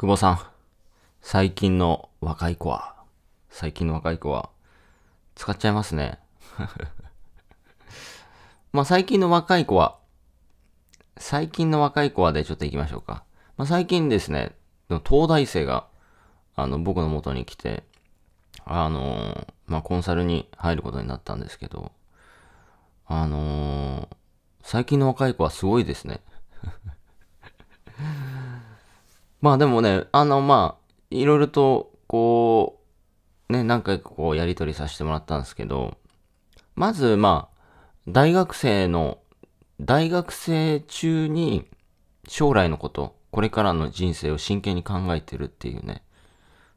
久保さん、最近の若い子は、最近の若い子は、使っちゃいますね。まあ最近の若い子は、最近の若い子はでちょっと行きましょうか。まあ最近ですね、東大生が、あの、僕の元に来て、あのー、まあコンサルに入ることになったんですけど、あのー、最近の若い子はすごいですね。まあでもね、あの、まあ、いろいろと、こう、ね、何回かこう、やりとりさせてもらったんですけど、まず、まあ、大学生の、大学生中に、将来のこと、これからの人生を真剣に考えてるっていうね、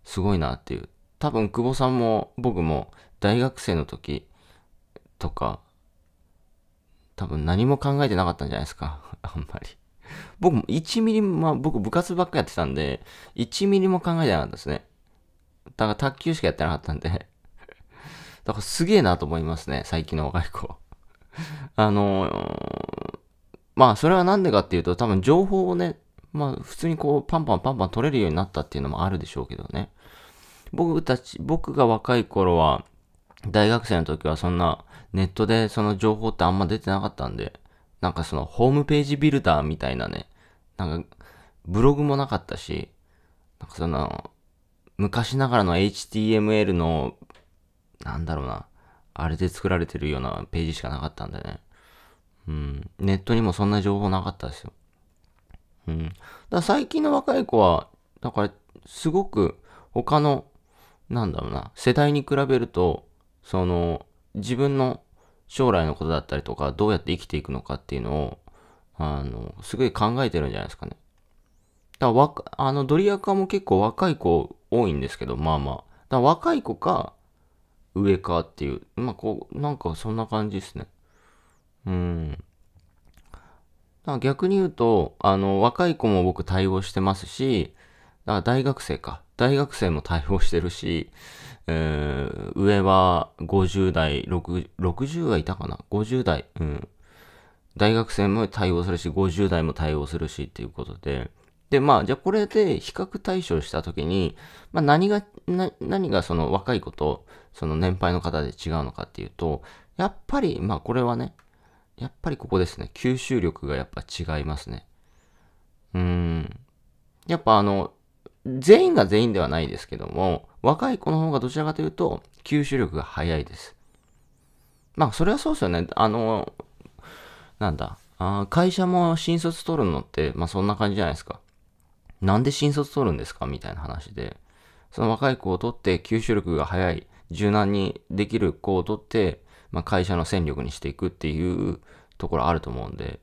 すごいなっていう。多分、久保さんも、僕も、大学生の時とか、多分何も考えてなかったんじゃないですか。あんまり。僕も1ミリも、まあ、僕部活ばっかやってたんで、1ミリも考えてなかったですね。だから卓球しかやってなかったんで。だからすげえなと思いますね、最近の若い子。あのー、まあそれはなんでかっていうと多分情報をね、まあ普通にこうパンパンパンパン取れるようになったっていうのもあるでしょうけどね。僕たち、僕が若い頃は、大学生の時はそんなネットでその情報ってあんま出てなかったんで、なんかそのホームページビルダーみたいなね、なんかブログもなかったし、なんかその、昔ながらの HTML の、なんだろうな、あれで作られてるようなページしかなかったんでね。うん。ネットにもそんな情報なかったですよ。うん。だ最近の若い子は、だから、すごく他の、なんだろうな、世代に比べると、その、自分の将来のことだったりとか、どうやって生きていくのかっていうのを、あの、すごい考えてるんじゃないですかね。だから、あの、ドリアカも結構若い子多いんですけど、まあまあ。だ若い子か、上かっていう。まあ、こう、なんかそんな感じですね。うん。だ逆に言うと、あの、若い子も僕対応してますし、あ、大学生か。大学生も対応してるし、えー、上は50代、60, 60はいたかな ?50 代、うん。大学生も対応するし、50代も対応するしっていうことで。で、まあ、じゃあこれで比較対象したときに、まあ何が、何がその若い子と、その年配の方で違うのかっていうと、やっぱり、まあこれはね、やっぱりここですね。吸収力がやっぱ違いますね。うん。やっぱあの、全員が全員ではないですけども、若い子の方がどちらかというと、吸収力が早いです。まあ、それはそうですよね。あの、なんだ、あ会社も新卒取るのって、まあそんな感じじゃないですか。なんで新卒取るんですかみたいな話で。その若い子を取って吸収力が早い、柔軟にできる子を取って、まあ、会社の戦力にしていくっていうところあると思うんで。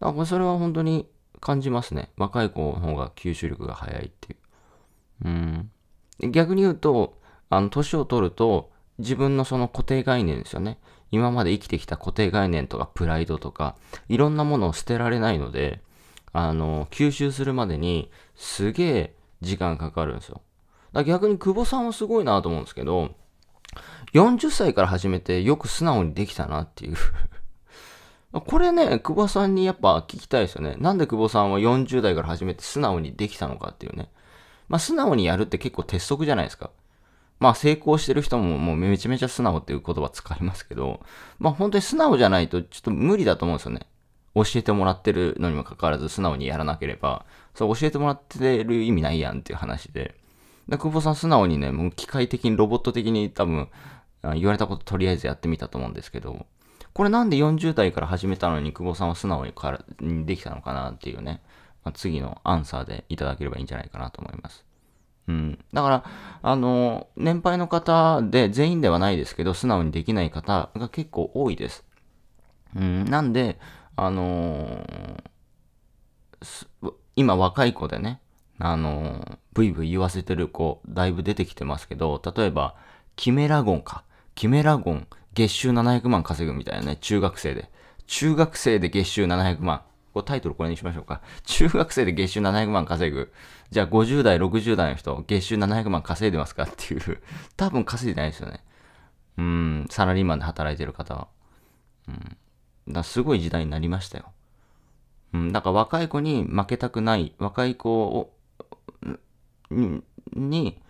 だからそれは本当に感じますね。若い子の方が吸収力が早いっていう。うん。逆に言うと、あの、年を取ると、自分のその固定概念ですよね。今まで生きてきた固定概念とかプライドとか、いろんなものを捨てられないので、あの、吸収するまでにすげえ時間かかるんですよ。だ逆に久保さんはすごいなと思うんですけど、40歳から始めてよく素直にできたなっていう これね、久保さんにやっぱ聞きたいですよね。なんで久保さんは40代から始めて素直にできたのかっていうね。まあ、素直にやるって結構鉄則じゃないですか。まあ、成功してる人ももうめちゃめちゃ素直っていう言葉使いますけど、まあ、本当に素直じゃないとちょっと無理だと思うんですよね。教えてもらってるのにもかかわらず素直にやらなければ、それ教えてもらってる意味ないやんっていう話で。で、久保さん素直にね、もう機械的にロボット的に多分、言われたこととりあえずやってみたと思うんですけど、これなんで40代から始めたのに久保さんは素直にできたのかなっていうね。まあ、次のアンサーでいただければいいんじゃないかなと思います。うん。だから、あの、年配の方で全員ではないですけど、素直にできない方が結構多いです。うん。なんで、あのー、今若い子でね、あのー、ブイブイ言わせてる子、だいぶ出てきてますけど、例えば、キメラゴンか。キメラゴン、月収700万稼ぐみたいなね、中学生で。中学生で月収700万。こうタイトルこれにしましょうか。中学生で月収700万稼ぐ。じゃあ50代、60代の人、月収700万稼いでますかっていう。多分稼いでないですよね。うん、サラリーマンで働いてる方は。うん。だすごい時代になりましたよ。うん、だから若い子に負けたくない、若い子を、に、に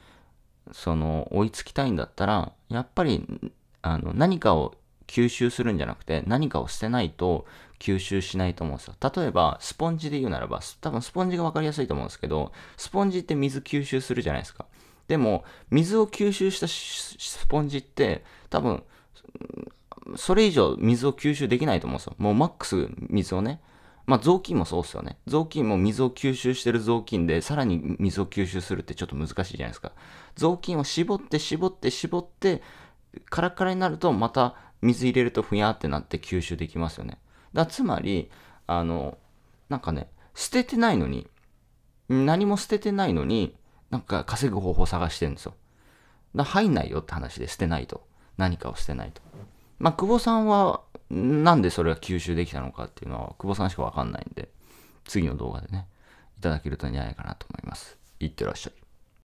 その、追いつきたいんだったら、やっぱり、あの、何かを吸収するんじゃなくて、何かを捨てないと吸収しないと思うんですよ。例えば、スポンジで言うならば、多分スポンジが分かりやすいと思うんですけど、スポンジって水吸収するじゃないですか。でも、水を吸収したスポンジって、多分、それ以上水を吸収できないと思うんですよ。もうマックス水をね。まあ、雑巾もそうっすよね。雑巾も水を吸収してる雑巾で、さらに水を吸収するってちょっと難しいじゃないですか。雑巾を絞って絞って絞って、カラカラになるとまた水入れるとふゃってなって吸収できますよね。だつまり、あの、なんかね、捨ててないのに、何も捨ててないのに、なんか稼ぐ方法探してるんですよ。だ入んないよって話で捨てないと。何かを捨てないと。まあ、久保さんは、なんでそれが吸収できたのかっていうのは、久保さんしかわかんないんで、次の動画でね、いただけるといいんじゃないかなと思います。いってらっしゃい。